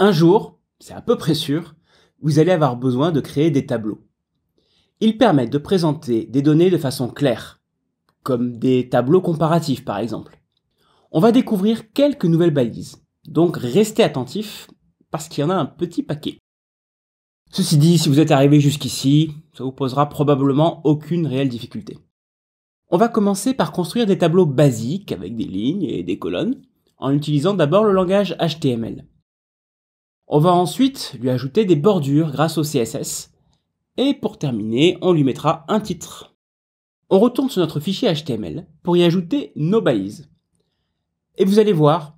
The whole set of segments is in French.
Un jour, c'est à peu près sûr, vous allez avoir besoin de créer des tableaux. Ils permettent de présenter des données de façon claire, comme des tableaux comparatifs par exemple. On va découvrir quelques nouvelles balises, donc restez attentifs parce qu'il y en a un petit paquet. Ceci dit, si vous êtes arrivé jusqu'ici, ça vous posera probablement aucune réelle difficulté. On va commencer par construire des tableaux basiques avec des lignes et des colonnes, en utilisant d'abord le langage HTML. On va ensuite lui ajouter des bordures grâce au CSS. Et pour terminer, on lui mettra un titre. On retourne sur notre fichier HTML pour y ajouter nos balises. Et vous allez voir,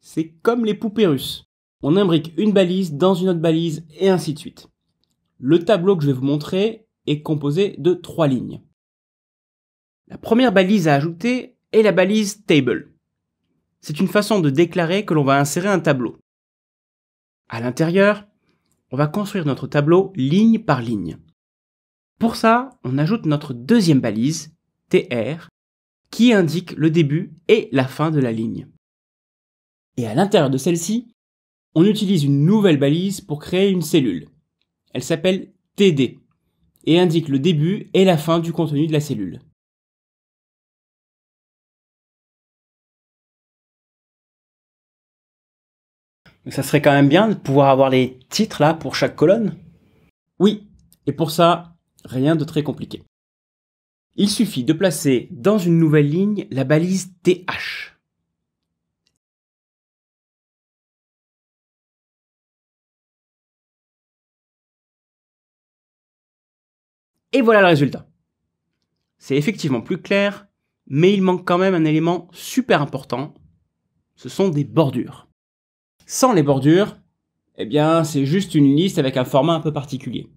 c'est comme les poupées russes. On imbrique une balise dans une autre balise et ainsi de suite. Le tableau que je vais vous montrer est composé de trois lignes. La première balise à ajouter est la balise table. C'est une façon de déclarer que l'on va insérer un tableau. À l'intérieur, on va construire notre tableau ligne par ligne. Pour ça, on ajoute notre deuxième balise, TR, qui indique le début et la fin de la ligne. Et à l'intérieur de celle-ci, on utilise une nouvelle balise pour créer une cellule. Elle s'appelle TD et indique le début et la fin du contenu de la cellule. Mais ça serait quand même bien de pouvoir avoir les titres là pour chaque colonne. Oui, et pour ça, rien de très compliqué. Il suffit de placer dans une nouvelle ligne la balise TH. Et voilà le résultat. C'est effectivement plus clair, mais il manque quand même un élément super important, ce sont des bordures. Sans les bordures, eh bien, c'est juste une liste avec un format un peu particulier.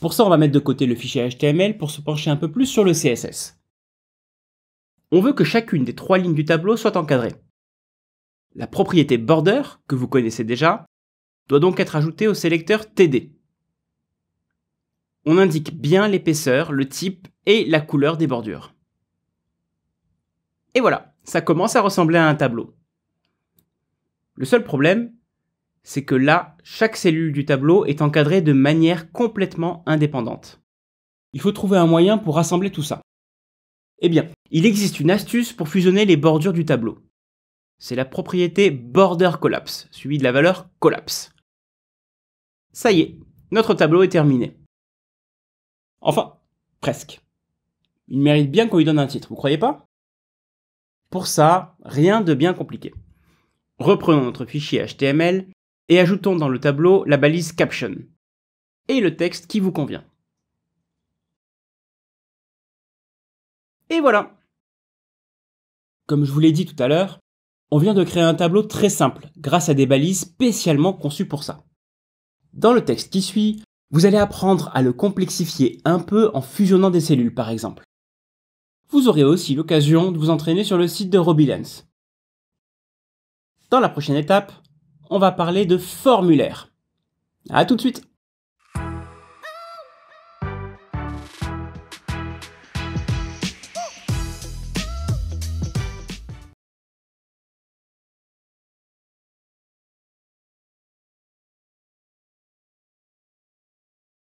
Pour ça, on va mettre de côté le fichier HTML pour se pencher un peu plus sur le CSS. On veut que chacune des trois lignes du tableau soit encadrée. La propriété border, que vous connaissez déjà, doit donc être ajoutée au sélecteur TD. On indique bien l'épaisseur, le type et la couleur des bordures. Et voilà, ça commence à ressembler à un tableau. Le seul problème, c'est que là, chaque cellule du tableau est encadrée de manière complètement indépendante. Il faut trouver un moyen pour rassembler tout ça. Eh bien, il existe une astuce pour fusionner les bordures du tableau. C'est la propriété border collapse, suivie de la valeur collapse. Ça y est, notre tableau est terminé. Enfin, presque. Il mérite bien qu'on lui donne un titre, vous croyez pas Pour ça, rien de bien compliqué. Reprenons notre fichier HTML et ajoutons dans le tableau la balise caption et le texte qui vous convient. Et voilà Comme je vous l'ai dit tout à l'heure, on vient de créer un tableau très simple grâce à des balises spécialement conçues pour ça. Dans le texte qui suit, vous allez apprendre à le complexifier un peu en fusionnant des cellules par exemple. Vous aurez aussi l'occasion de vous entraîner sur le site de Robilens. Dans la prochaine étape, on va parler de formulaires. A tout de suite